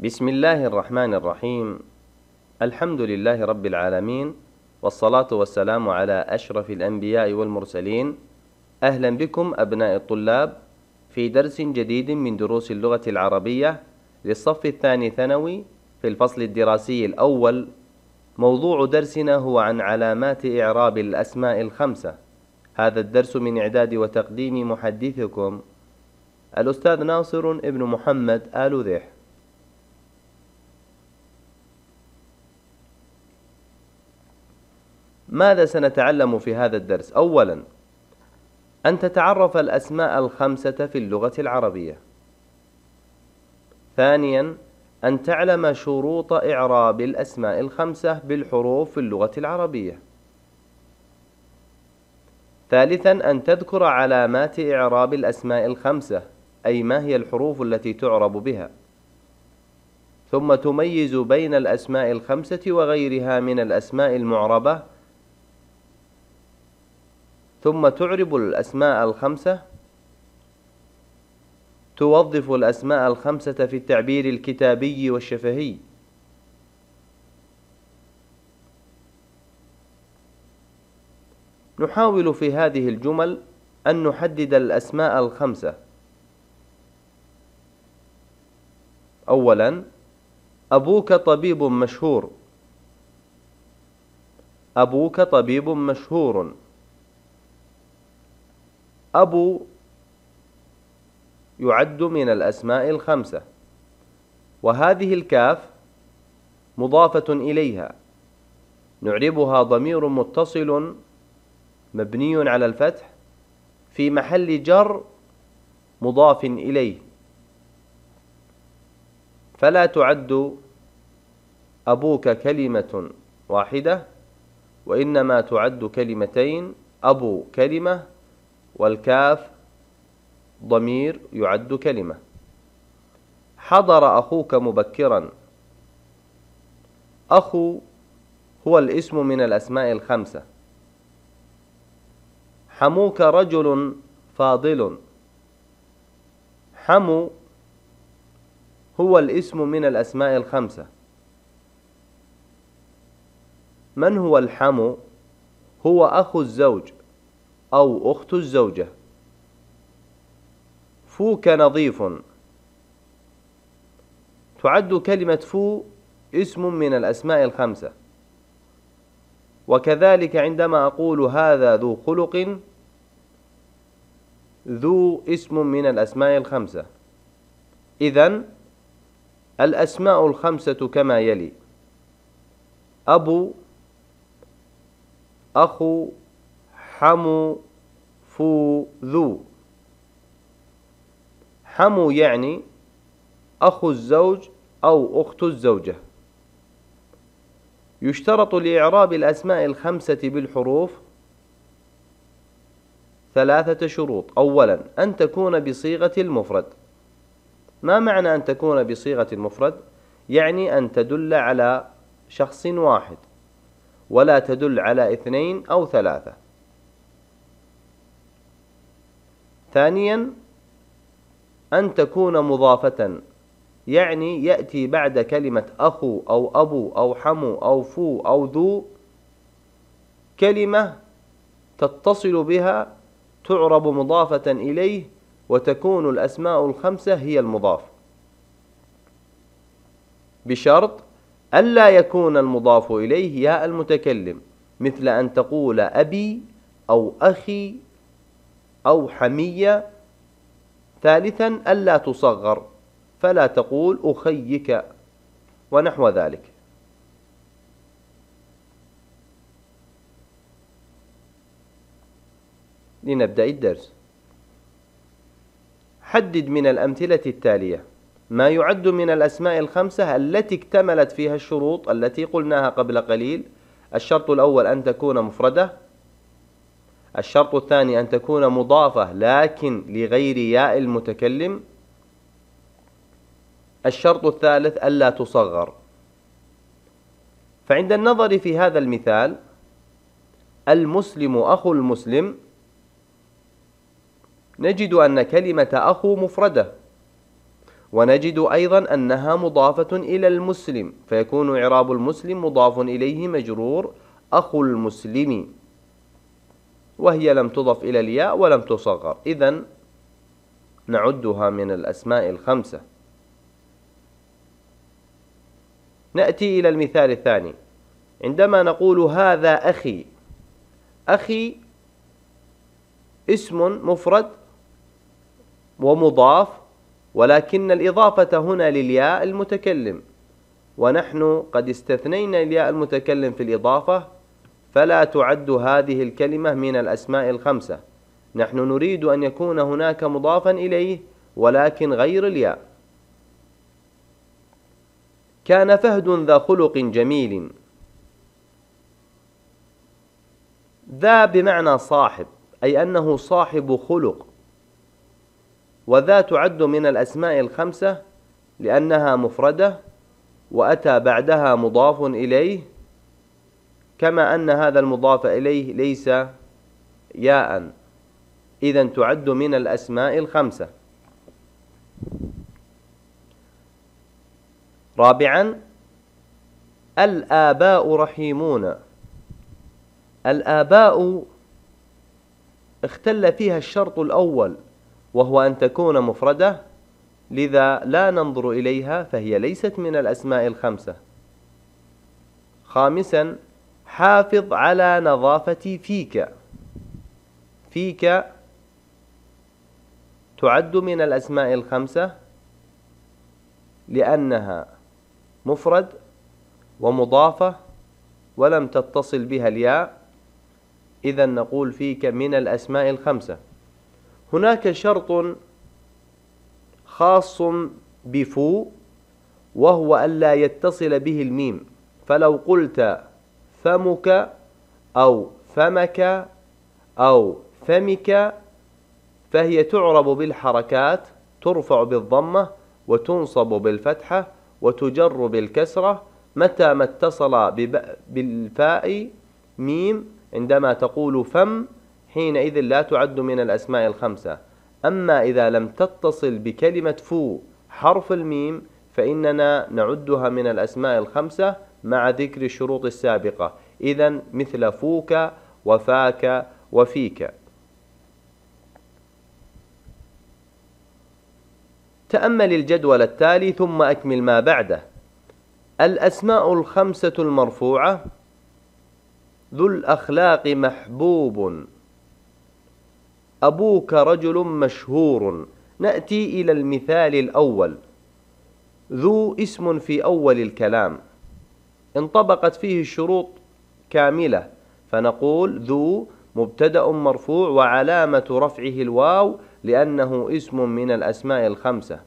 بسم الله الرحمن الرحيم الحمد لله رب العالمين والصلاة والسلام على أشرف الأنبياء والمرسلين أهلا بكم أبناء الطلاب في درس جديد من دروس اللغة العربية للصف الثاني ثانوي في الفصل الدراسي الأول موضوع درسنا هو عن علامات إعراب الأسماء الخمسة هذا الدرس من إعداد وتقديم محدثكم الأستاذ ناصر ابن محمد آل ذيح ماذا سنتعلم في هذا الدرس؟ أولا أن تتعرف الأسماء الخمسة في اللغة العربية ثانيا أن تعلم شروط إعراب الأسماء الخمسة بالحروف في اللغة العربية ثالثا أن تذكر علامات إعراب الأسماء الخمسة أي ما هي الحروف التي تعرب بها ثم تميز بين الأسماء الخمسة وغيرها من الأسماء المعربة ثم تعرب الأسماء الخمسة توظف الأسماء الخمسة في التعبير الكتابي والشفهي نحاول في هذه الجمل أن نحدد الأسماء الخمسة أولا أبوك طبيب مشهور أبوك طبيب مشهور أبو يعد من الأسماء الخمسة وهذه الكاف مضافة إليها نعربها ضمير متصل مبني على الفتح في محل جر مضاف إليه فلا تعد أبوك كلمة واحدة وإنما تعد كلمتين أبو كلمة والكاف ضمير يعد كلمة حضر أخوك مبكرا أخو هو الاسم من الأسماء الخمسة حموك رجل فاضل حمو هو الاسم من الأسماء الخمسة من هو الحمو؟ هو أخ الزوج أو أخت الزوجة فوك نظيف تعد كلمة فو اسم من الأسماء الخمسة وكذلك عندما أقول هذا ذو خلق ذو اسم من الأسماء الخمسة إذا الأسماء الخمسة كما يلي أبو أخو حمو فو ذو حمو يعني أخو الزوج أو أخت الزوجة يشترط لإعراب الأسماء الخمسة بالحروف ثلاثة شروط أولا أن تكون بصيغة المفرد ما معنى أن تكون بصيغة المفرد؟ يعني أن تدل على شخص واحد ولا تدل على اثنين أو ثلاثة ثانيا أن تكون مضافة يعني يأتي بعد كلمة أخو أو أبو أو حمو أو فو أو ذو كلمة تتصل بها تعرب مضافة إليه وتكون الأسماء الخمسة هي المضاف بشرط ألا يكون المضاف إليه ياء المتكلم مثل أن تقول أبي أو أخي أو حمية ثالثا ألا تصغر فلا تقول أخيك ونحو ذلك لنبدأ الدرس حدد من الأمثلة التالية ما يعد من الأسماء الخمسة التي اكتملت فيها الشروط التي قلناها قبل قليل الشرط الأول أن تكون مفردة الشرط الثاني أن تكون مضافة لكن لغير ياء المتكلم الشرط الثالث ألا تصغر فعند النظر في هذا المثال المسلم أخو المسلم نجد أن كلمة أخو مفردة ونجد أيضا أنها مضافة إلى المسلم فيكون عراب المسلم مضاف إليه مجرور أخو المسلم وهي لم تضف إلى الياء ولم تصغر إذا نعدها من الأسماء الخمسة نأتي إلى المثال الثاني عندما نقول هذا أخي أخي اسم مفرد ومضاف ولكن الإضافة هنا للياء المتكلم ونحن قد استثنينا الياء المتكلم في الإضافة فلا تعد هذه الكلمة من الأسماء الخمسة نحن نريد أن يكون هناك مضافا إليه ولكن غير الياء كان فهد ذا خلق جميل ذا بمعنى صاحب أي أنه صاحب خلق وذا تعد من الأسماء الخمسة لأنها مفردة وأتى بعدها مضاف إليه كما أن هذا المضاف إليه ليس ياء إذا تعد من الأسماء الخمسة رابعا الآباء رحيمون الآباء اختل فيها الشرط الأول وهو أن تكون مفردة لذا لا ننظر إليها فهي ليست من الأسماء الخمسة خامسا حافظ على نظافة فيك فيك تعد من الأسماء الخمسة لأنها مفرد ومضافة ولم تتصل بها الياء إذا نقول فيك من الأسماء الخمسة هناك شرط خاص بفو وهو ألا يتصل به الميم فلو قلت فمك أو فمك أو فمك فهي تعرب بالحركات ترفع بالضمة وتنصب بالفتحة وتجر بالكسرة متى ما اتصل بالفاء ميم عندما تقول فم حينئذ لا تعد من الأسماء الخمسة أما إذا لم تتصل بكلمة فو حرف الميم فإننا نعدها من الأسماء الخمسة مع ذكر الشروط السابقة إذا مثل فوك وفاك وفيك تأمل الجدول التالي ثم أكمل ما بعده الأسماء الخمسة المرفوعة ذو الأخلاق محبوب أبوك رجل مشهور نأتي إلى المثال الأول ذو اسم في أول الكلام انطبقت فيه الشروط كاملة فنقول ذو مبتدأ مرفوع وعلامة رفعه الواو لأنه اسم من الأسماء الخمسة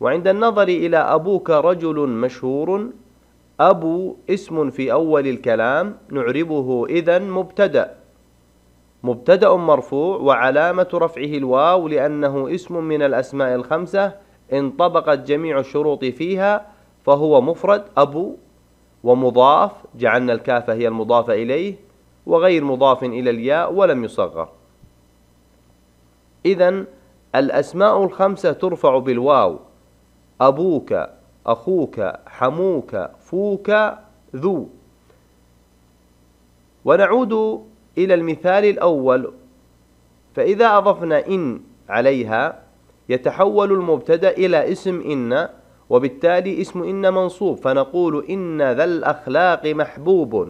وعند النظر إلى أبوك رجل مشهور أبو اسم في أول الكلام نعربه إذا مبتدأ مبتدأ مرفوع وعلامة رفعه الواو لأنه اسم من الأسماء الخمسة انطبقت جميع الشروط فيها فهو مفرد أبو ومضاف جعلنا الكافة هي المضافة إليه وغير مضاف إلى الياء ولم يصغر إذا الأسماء الخمسة ترفع بالواو أبوك أخوك حموك فوك ذو ونعود إلى المثال الأول فإذا أضفنا إن عليها يتحول المبتدأ إلى اسم إن وبالتالي اسم إن منصوب فنقول إن ذا الأخلاق محبوب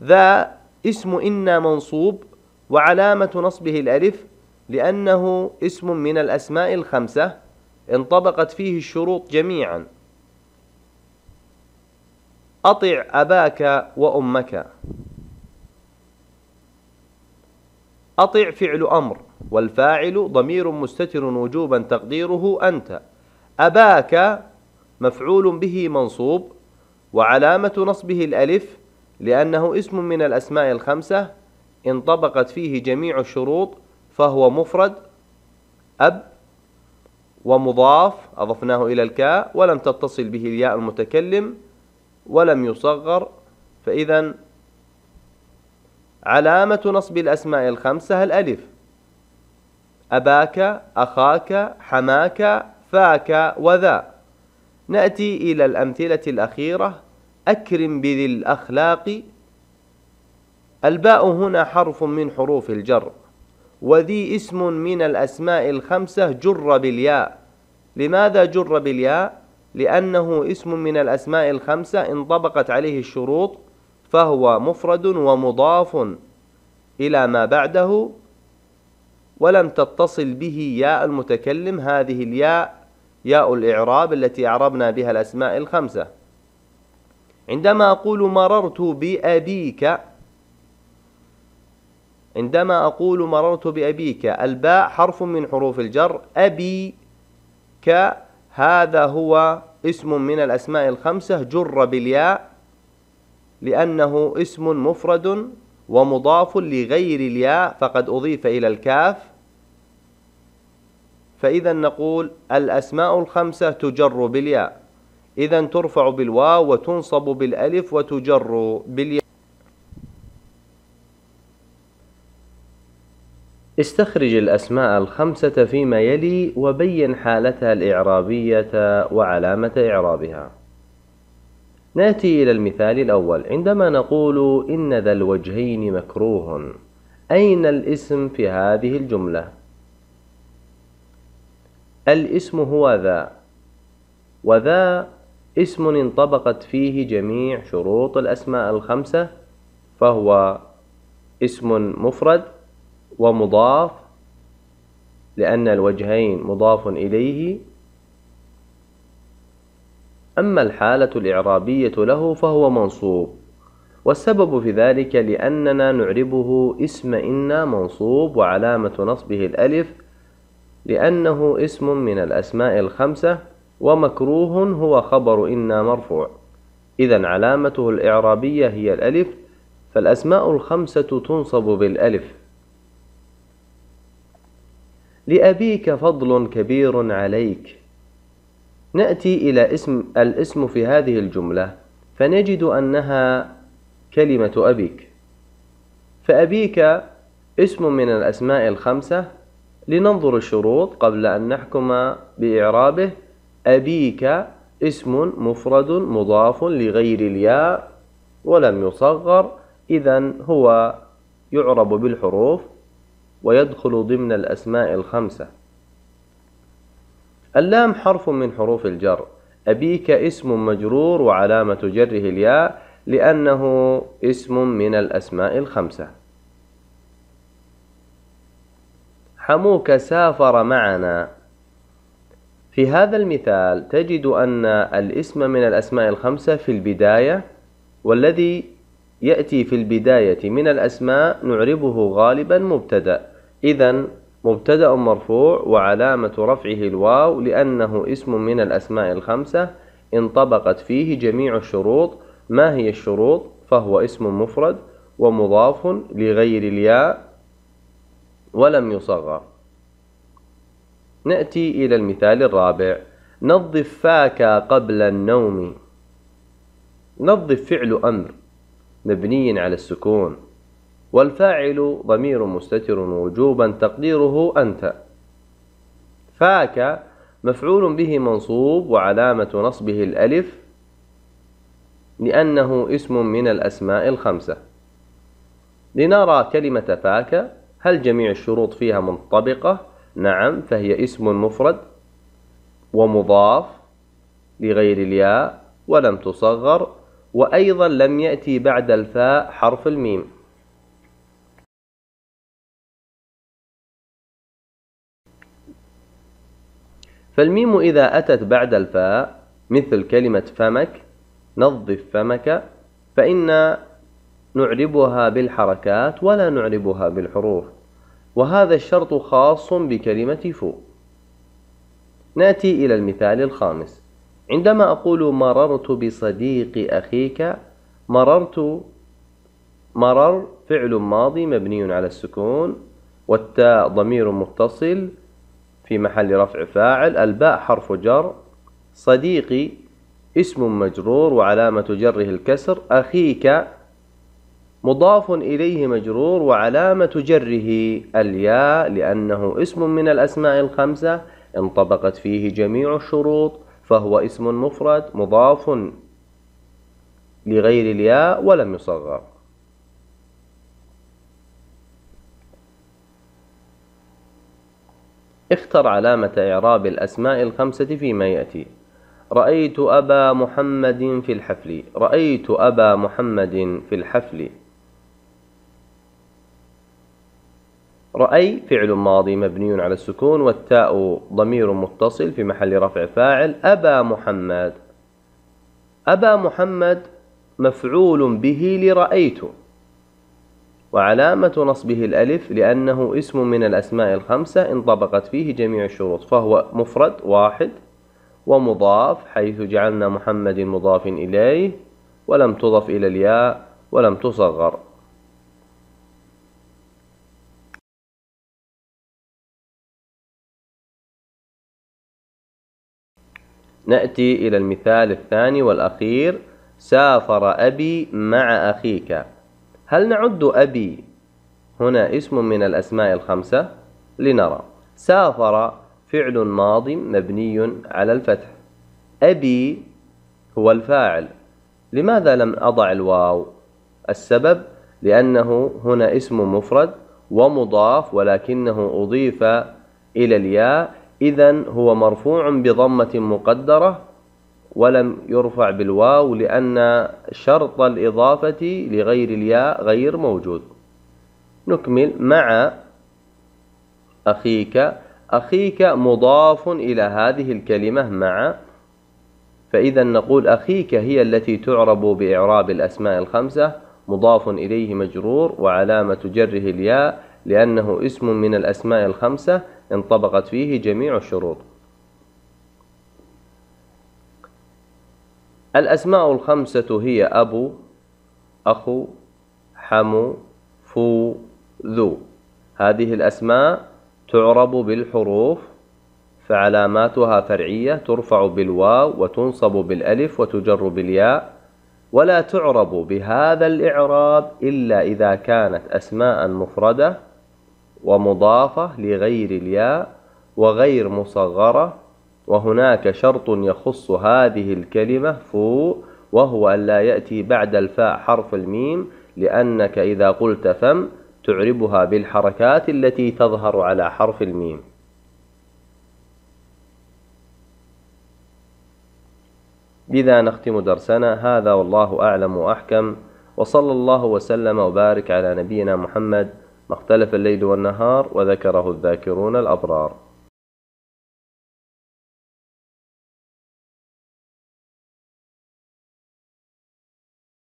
ذا اسم إن منصوب وعلامة نصبه الألف لأنه اسم من الأسماء الخمسة انطبقت فيه الشروط جميعا أطع أباك وأمك أطع فعل أمر والفاعل ضمير مستتر وجوبا تقديره أنت أباك مفعول به منصوب وعلامة نصبه الألف لأنه اسم من الأسماء الخمسة انطبقت فيه جميع الشروط فهو مفرد أب ومضاف أضفناه إلى الكاء ولم تتصل به الياء المتكلم ولم يصغر فإذا علامة نصب الأسماء الخمسة الألف أباك أخاك حماك فاك وذا نأتي إلى الأمثلة الأخيرة أكرم بذي الأخلاق الباء هنا حرف من حروف الجر وذي اسم من الأسماء الخمسة جر بالياء لماذا جر بالياء؟ لأنه اسم من الأسماء الخمسة انطبقت عليه الشروط فهو مفرد ومضاف إلى ما بعده ولم تتصل به ياء المتكلم هذه الياء ياء الإعراب التي أعربنا بها الأسماء الخمسة عندما أقول مررت بأبيك عندما أقول مررت بأبيك الباء حرف من حروف الجر أبي ك هذا هو اسم من الأسماء الخمسة جر بالياء لأنه اسم مفرد ومضاف لغير الياء فقد أضيف إلى الكاف فإذا نقول الأسماء الخمسة تجر بالياء إذا ترفع بالواو وتنصب بالألف وتجر بالياء استخرج الأسماء الخمسة فيما يلي وبين حالتها الإعرابية وعلامة إعرابها. نأتي إلى المثال الأول عندما نقول إن ذا الوجهين مكروه أين الاسم في هذه الجملة؟ الاسم هو ذا وذا اسم انطبقت فيه جميع شروط الأسماء الخمسة فهو اسم مفرد ومضاف لأن الوجهين مضاف إليه أما الحالة الإعرابية له فهو منصوب والسبب في ذلك لأننا نعربه اسم إنا منصوب وعلامة نصبه الألف لأنه اسم من الأسماء الخمسة ومكروه هو خبر إنا مرفوع إذا علامته الإعرابية هي الألف فالأسماء الخمسة تنصب بالألف لأبيك فضل كبير عليك نأتي إلى اسم الاسم في هذه الجملة فنجد أنها كلمة أبيك فأبيك اسم من الأسماء الخمسة لننظر الشروط قبل أن نحكم بإعرابه أبيك اسم مفرد مضاف لغير الياء ولم يصغر إذا هو يعرب بالحروف ويدخل ضمن الأسماء الخمسة اللام حرف من حروف الجر أبيك اسم مجرور وعلامة جره الياء لأنه اسم من الأسماء الخمسة حموك سافر معنا في هذا المثال تجد أن الاسم من الأسماء الخمسة في البداية والذي يأتي في البداية من الأسماء نعربه غالبا مبتدأ إذا مبتدأ مرفوع وعلامة رفعه الواو لأنه اسم من الأسماء الخمسة انطبقت فيه جميع الشروط ما هي الشروط فهو اسم مفرد ومضاف لغير الياء ولم يصغر نأتي إلى المثال الرابع نظف فاك قبل النوم نظف فعل أمر مبني على السكون والفاعل ضمير مستتر وجوبا تقديره أنت فاك مفعول به منصوب وعلامة نصبه الألف لأنه اسم من الأسماء الخمسة لنرى كلمة فاك هل جميع الشروط فيها منطبقة؟ نعم فهي اسم مفرد ومضاف لغير الياء ولم تصغر وأيضا لم يأتي بعد الفاء حرف الميم فالميم إذا أتت بعد الفاء مثل كلمة فمك نظف فمك فإن نعربها بالحركات ولا نعربها بالحروف وهذا الشرط خاص بكلمة فو ناتي إلى المثال الخامس عندما أقول مررت بصديق أخيك مررت مرر فعل ماضي مبني على السكون والتاء ضمير متصل في محل رفع فاعل الباء حرف جر صديقي اسم مجرور وعلامة جره الكسر أخيك مضاف إليه مجرور وعلامة جره الياء لأنه اسم من الأسماء الخمسة انطبقت فيه جميع الشروط فهو اسم مفرد مضاف لغير الياء ولم يصغر اختر علامة إعراب الأسماء الخمسة فيما يأتي رأيت أبا محمد في الحفل رأيت أبا محمد في الحفل رأي فعل ماضي مبني على السكون والتاء ضمير متصل في محل رفع فاعل أبا محمد أبا محمد مفعول به لرأيت وعلامة نصبه الألف لأنه اسم من الأسماء الخمسة انطبقت فيه جميع الشروط فهو مفرد واحد ومضاف حيث جعلنا محمد مضاف إليه ولم تضف إلى الياء ولم تصغر نأتي إلى المثال الثاني والأخير سافر أبي مع أخيك هل نعد أبي هنا اسم من الأسماء الخمسة لنرى سافر فعل ماض مبني على الفتح أبي هو الفاعل لماذا لم أضع الواو السبب لأنه هنا اسم مفرد ومضاف ولكنه أضيف إلى الياء إذا هو مرفوع بضمة مقدرة ولم يرفع بالواو لأن شرط الإضافة لغير الياء غير موجود نكمل مع أخيك أخيك مضاف إلى هذه الكلمة مع فإذا نقول أخيك هي التي تعرب بإعراب الأسماء الخمسة مضاف إليه مجرور وعلامة جره الياء لأنه اسم من الأسماء الخمسة انطبقت فيه جميع الشروط الأسماء الخمسة هي أبو أخو حمو فو ذو هذه الأسماء تعرب بالحروف فعلاماتها فرعية ترفع بالواو وتنصب بالألف وتجر بالياء ولا تعرب بهذا الإعراب إلا إذا كانت أسماء مفردة ومضافة لغير الياء وغير مصغرة وهناك شرط يخص هذه الكلمة فو وهو أن لا يأتي بعد الفاء حرف الميم لأنك إذا قلت فم تعربها بالحركات التي تظهر على حرف الميم بذا نختم درسنا هذا والله أعلم وأحكم وصلى الله وسلم وبارك على نبينا محمد ما اختلف الليل والنهار وذكره الذاكرون الأبرار